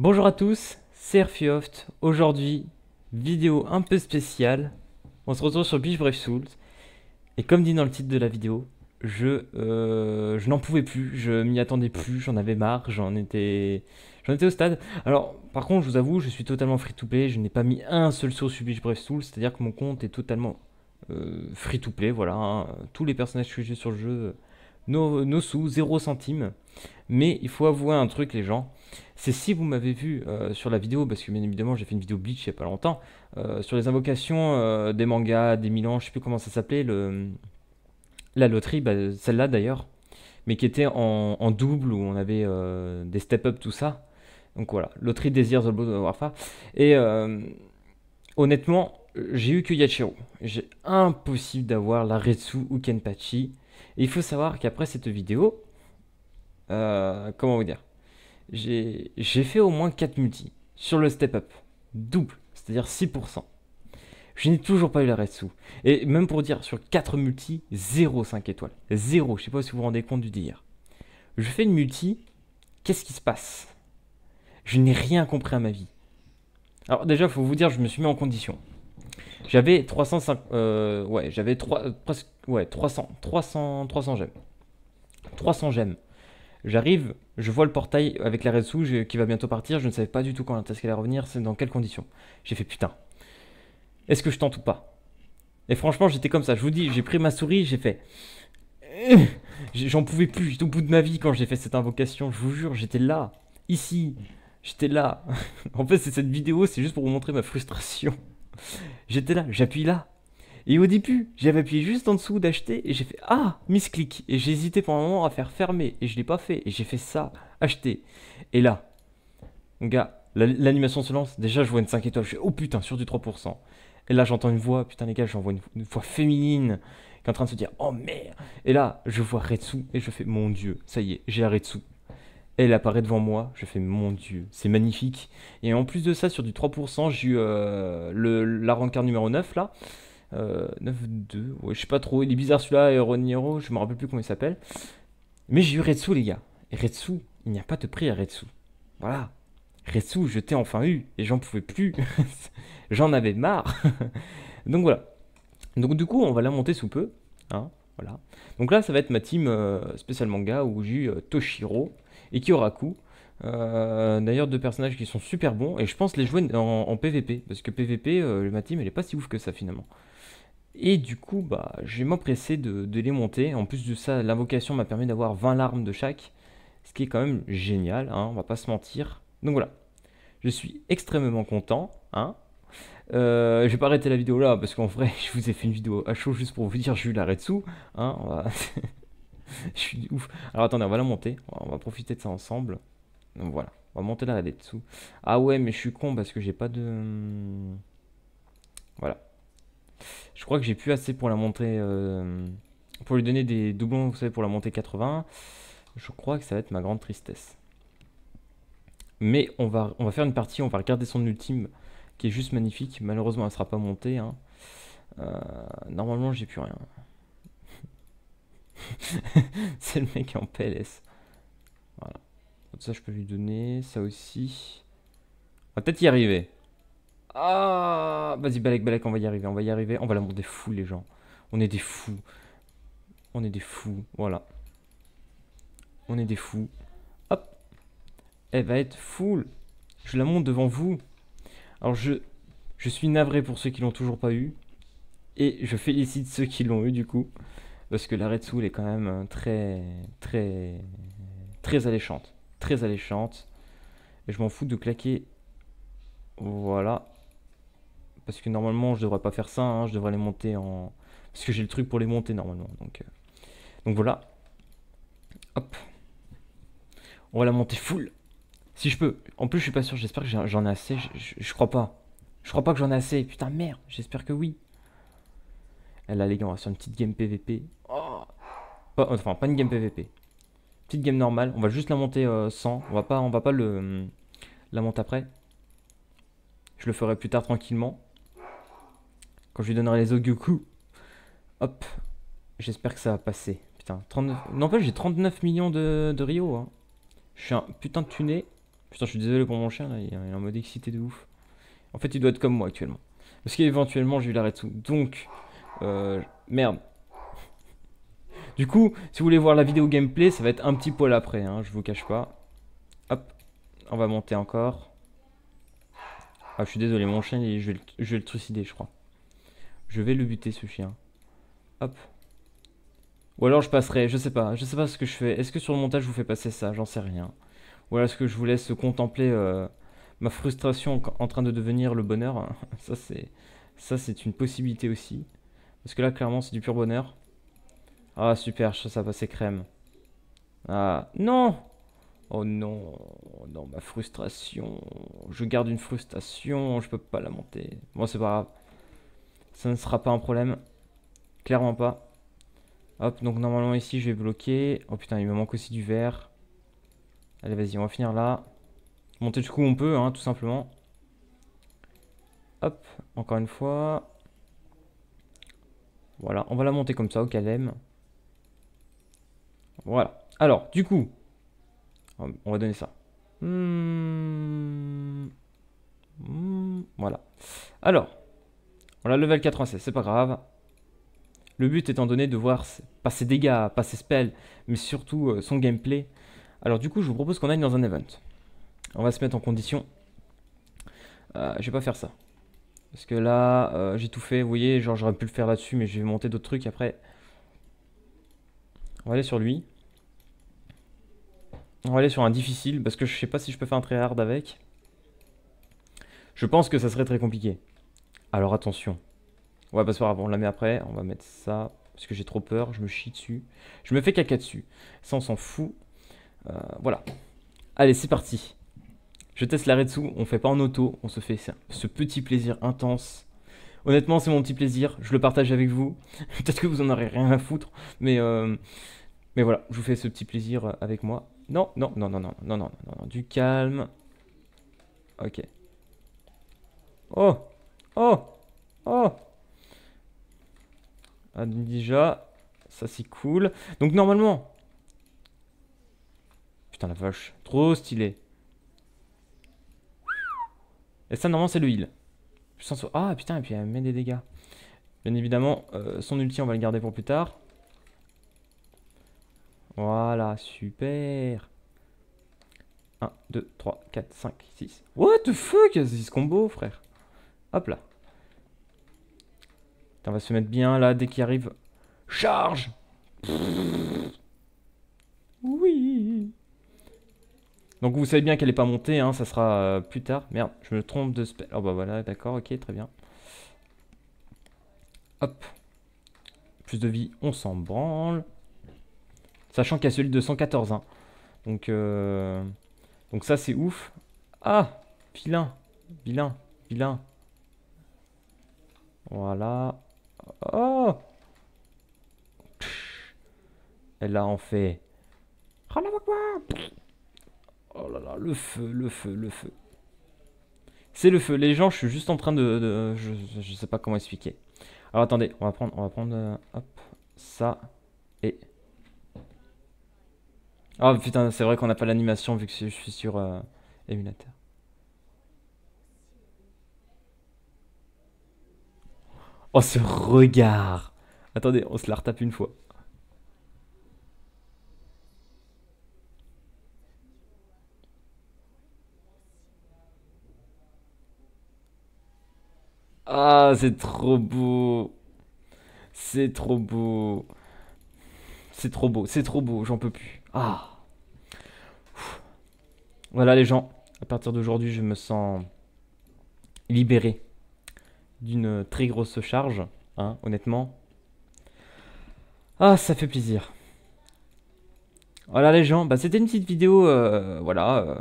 Bonjour à tous, c'est Rfioft, Aujourd'hui, vidéo un peu spéciale. On se retrouve sur Beach Brave Souls. Et comme dit dans le titre de la vidéo, je, euh, je n'en pouvais plus, je m'y attendais plus, j'en avais marre, j'en étais, j'en au stade. Alors, par contre, je vous avoue, je suis totalement free-to-play, je n'ai pas mis un seul saut sur Beach Brave Souls, c'est-à-dire que mon compte est totalement euh, free-to-play, voilà. Hein. Tous les personnages que j'ai sur le jeu, nos, sous, 0 centimes. Mais il faut avouer un truc, les gens. C'est si vous m'avez vu euh, sur la vidéo, parce que bien évidemment j'ai fait une vidéo Bleach il n'y a pas longtemps, euh, sur les invocations euh, des mangas, des Milan, je sais plus comment ça s'appelait, le... la loterie, bah, celle-là d'ailleurs, mais qui était en, double où on avait des step-up, tout ça. Donc voilà, loterie Désir The Blood Et honnêtement, j'ai eu que Yachiro. J'ai impossible d'avoir la Retsu ou Kenpachi. Et il faut savoir qu'après cette vidéo, euh, comment vous dire J'ai fait au moins 4 multi sur le step-up. Double, c'est-à-dire 6%. Je n'ai toujours pas eu la sous. Et même pour dire, sur 4 multi, 0 5 étoiles. 0, je sais pas si vous vous rendez compte du dire. Je fais une multi, qu'est-ce qui se passe Je n'ai rien compris à ma vie. Alors déjà, il faut vous dire, je me suis mis en condition. J'avais 305, euh, ouais, j'avais 3, presque, 300, 300, 300 gemmes. 300 gemmes. J'arrive, je vois le portail avec la sous qui va bientôt partir, je ne savais pas du tout quand est-ce qu'elle allait revenir, c'est dans quelles conditions. J'ai fait putain, est-ce que je tente ou pas Et franchement, j'étais comme ça, je vous dis, j'ai pris ma souris, j'ai fait. Euh, j'en pouvais plus, j'étais au bout de ma vie quand j'ai fait cette invocation, je vous jure, j'étais là, ici, j'étais là. en fait, c'est cette vidéo, c'est juste pour vous montrer ma frustration. J'étais là, j'appuie là, et au début, j'avais appuyé juste en dessous d'acheter et j'ai fait Ah, Miss Click !» Et j'ai hésité pendant un moment à faire fermer et je l'ai pas fait. Et j'ai fait ça, acheter. Et là, mon gars, l'animation se lance. Déjà, je vois une 5 étoiles. Je suis Oh putain, sur du 3%. Et là, j'entends une voix. Putain, les gars, j'en vois une, voix féminine qui est en train de se dire Oh merde. Et là, je vois Retsu et je fais Mon dieu, ça y est, j'ai la Retsu. Elle apparaît devant moi, je fais mon dieu, c'est magnifique. Et en plus de ça, sur du 3%, j'ai eu euh, le, la rancard numéro 9 là. Euh, 9-2, je sais pas trop, il est bizarre celui-là, et Roniro, je me rappelle plus comment il s'appelle. Mais j'ai eu Retsu, les gars. Retsu, il n'y a pas de prix à Retsu. Voilà. Retsu, je t'ai enfin eu, et j'en pouvais plus. j'en avais marre. Donc voilà. Donc du coup, on va la monter sous peu. Hein, voilà. Donc là, ça va être ma team euh, spécial manga où j'ai eu Toshiro et Kyoraku. Euh, d'ailleurs, deux personnages qui sont super bons et je pense les jouer en, en PvP parce que PvP, euh, ma team elle est pas si ouf que ça finalement. Et du coup, bah, je vais m'empresser de, les monter. En plus de ça, l'invocation m'a permis d'avoir 20 larmes de chaque, ce qui est quand même génial, hein, on va pas se mentir. Donc voilà, je suis extrêmement content. Hein. Euh, je vais pas arrêter la vidéo là, parce qu'en vrai, je vous ai fait une vidéo à chaud juste pour vous dire j'ai eu l'arrêt dessous. Hein, je suis ouf. Alors attendez, on va la monter, on va profiter de ça ensemble. Donc voilà, on va monter la dessous. Ah ouais, mais je suis con parce que j'ai pas de... Hmm, voilà. Je crois que j'ai plus assez pour la monter. Euh, pour lui donner des doublons, vous savez, pour la montée 80. Je crois que ça va être ma grande tristesse. Mais on va, on va faire une partie, on va regarder son ultime qui est juste magnifique. Malheureusement, elle ne sera pas montée. Hein. Euh, normalement, j'ai plus rien. C'est le mec en PLS. Voilà. ça, je peux lui donner. Ça aussi. On va peut-être y arriver. Ah Vas-y, Balek, Balek, on va y arriver, on va y arriver. On va la des fous, les gens. On est des fous. On est des fous, voilà. On est des fous. Hop Elle va être full Je la monte devant vous. Alors, je, je suis navré pour ceux qui l'ont toujours pas eu. Et je félicite ceux qui l'ont eu, du coup. Parce que la Red Soul est quand même euh, très, très, très alléchante. Très alléchante. Et je m'en fous de claquer. Voilà parce que normalement je devrais pas faire ça, hein, je devrais les monter en... Parce que j'ai le truc pour les monter normalement, donc, euh, donc voilà. Hop. On va la monter full. Si je peux. En plus je suis pas sûr, j'espère que j'en ai assez, je, crois pas. Je crois pas que j'en ai assez, putain merde, j'espère que oui. Elle là les gars, on va faire une petite game PVP. Oh. Oh, enfin, pas une game PVP. Petite game normale, on va juste la monter euh, sans, on va pas, on va pas le, la monter après. Je le ferai plus tard tranquillement. Quand je lui donnerai les Ogyoku. Hop. J'espère que ça va passer. Putain, 39... fait j'ai 39 millions de, Rio. Hein. Je suis un putain de tuné. Putain, je suis désolé pour mon chien, Il est en mode excité de ouf. En fait, il doit être comme moi actuellement. Parce qu'éventuellement, je lui l'arrête tout. Donc, euh, merde. Du coup, si vous voulez voir la vidéo gameplay, ça va être un petit poil après, hein, je vous cache pas. Hop, on va monter encore. Ah, je suis désolé, mon chien, je vais le trucider, je crois. Je vais le buter ce chien. Hop. Ou alors je passerai, je sais pas, je sais pas ce que je fais. Est-ce que sur le montage je vous fais passer ça J'en sais rien. Ou alors est-ce que je vous laisse contempler euh, ma frustration en train de devenir le bonheur Ça c'est ça c'est une possibilité aussi. Parce que là clairement c'est du pur bonheur. Ah super, ça, ça passer crème. Ah non Oh non, non ma frustration. Je garde une frustration, je peux pas la monter. Bon c'est pas grave. Ça ne sera pas un problème. Clairement pas. Hop, donc normalement ici, je vais bloquer. Oh putain, il me manque aussi du verre. Allez, vas-y, on va finir là. Monter du coup, on peut, hein, tout simplement. Hop, encore une fois. Voilà, on va la monter comme ça, au calme. Voilà. Alors, du coup, on va donner ça. Hmm. Hmm, voilà. Alors, level 96, c'est pas grave. Le but étant donné de voir pas ses dégâts, pas ses spells, mais surtout euh, son gameplay. Alors du coup, je vous propose qu'on aille dans un event. On va se mettre en condition. Euh, je vais pas faire ça. Parce que là, euh, j'ai tout fait. Vous voyez, genre j'aurais pu le faire là-dessus, mais je vais monter d'autres trucs après. On va aller sur lui. On va aller sur un difficile, parce que je sais pas si je peux faire un très hard avec. Je pense que ça serait très compliqué. Alors attention. ouais, va pas on la met après. On va mettre ça. Parce que j'ai trop peur. Je me chie dessus. Je me fais caca dessus. Ça, on s'en fout. Euh, voilà. Allez, c'est parti. Je teste l'arrêt dessous. On fait pas en auto. On se fait ce petit plaisir intense. Honnêtement, c'est mon petit plaisir. Je le partage avec vous. Peut-être que vous en aurez rien à foutre. Mais, euh, mais voilà, je vous fais ce petit plaisir avec moi. Non, non, non, non, non, non, non, non, non. Du calme. Ok. Oh Oh Oh ah, déjà, ça c'est cool. Donc normalement... Putain la vache, trop stylé. Et ça normalement c'est le heal. Ah putain, et puis elle met des dégâts. Bien évidemment, euh, son ulti on va le garder pour plus tard. Voilà, super. 1, 2, 3, 4, 5, 6. What the fuck C'est ce combo, frère. Hop là. On va se mettre bien là dès qu'il arrive. Charge Oui Donc vous savez bien qu'elle est pas montée, hein, ça sera euh, plus tard. Merde, je me trompe de spell. Oh bah voilà, d'accord, ok, très bien. Hop. Plus de vie, on s'en branle. Sachant qu'il y a celui de 114. Hein. Donc, euh, Donc ça c'est ouf. Ah Vilain Vilain Vilain Voilà. Oh Et là, on fait... Oh là là, le feu, le feu, le feu. C'est le feu. Les gens, je suis juste en train de... je, ne sais pas comment expliquer. Alors, attendez, on va prendre... On va prendre euh, ça et... oh, putain, c'est vrai qu'on n'a pas l'animation vu que je suis sur euh, émulateur. Oh, ce regard Attendez, on se la retape une fois. Ah, c'est trop beau. C'est trop beau. C'est trop beau, c'est trop beau, j'en peux plus. Ah. Voilà les gens, à partir d'aujourd'hui, je me sens libéré d'une très grosse charge, hein, honnêtement. Ah, ça fait plaisir. Voilà les gens, bah, c'était une petite vidéo, euh, voilà, euh,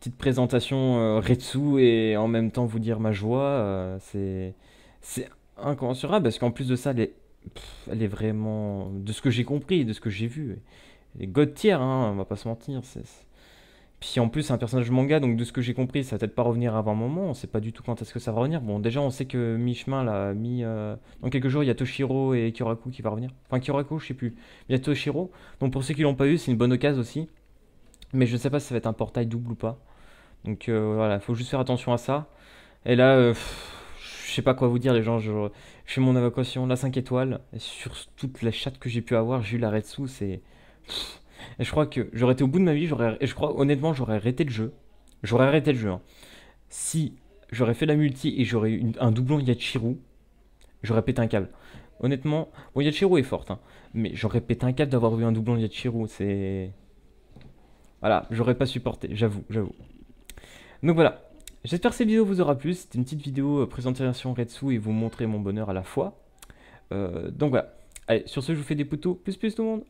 petite présentation euh, Retsu et en même temps vous dire ma joie, c'est c'est incommensurable parce qu'en plus de ça, elle est, elle est vraiment, de ce que j'ai compris, de ce que j'ai vu, elle est god tier, hein, on va pas se mentir, c'est si en plus, c'est un personnage manga, donc de ce que j'ai compris, ça va peut-être pas revenir avant un moment. On sait pas du tout quand est-ce que ça va revenir. Bon, déjà, on sait que mi-chemin, l'a mis. Euh, dans quelques jours, il y a Toshiro et Kyoraku qui va revenir. Enfin, Kyoraku, je sais plus. Il y a Toshiro. Donc pour ceux qui l'ont pas eu, c'est une bonne occasion aussi. Mais je sais pas si ça va être un portail double ou pas. Donc voilà, euh, voilà, faut juste faire attention à ça. Et là, euh, je sais pas quoi vous dire, les gens. Je, fais mon évacuation, la 5 étoiles. Et sur toute la chatte que j'ai pu avoir, j'ai eu la Sous, c'est. Et je crois que j'aurais été au bout de ma vie, j'aurais, et je crois honnêtement, j'aurais arrêté le jeu. J'aurais arrêté le jeu. Hein. Si j'aurais fait la multi et j'aurais eu un doublon Yachiru, j'aurais pété un câble. Honnêtement, bon, Yachiru est forte, hein, mais j'aurais pété un câble d'avoir eu un doublon Yachiru. C'est. Voilà, j'aurais pas supporté, j'avoue, j'avoue. Donc voilà, j'espère que cette vidéo vous aura plu. C'était une petite vidéo euh, présentation Retsu et vous montrer mon bonheur à la fois. Euh, donc voilà. Allez, sur ce, je vous fais des poteaux. Plus plus tout le monde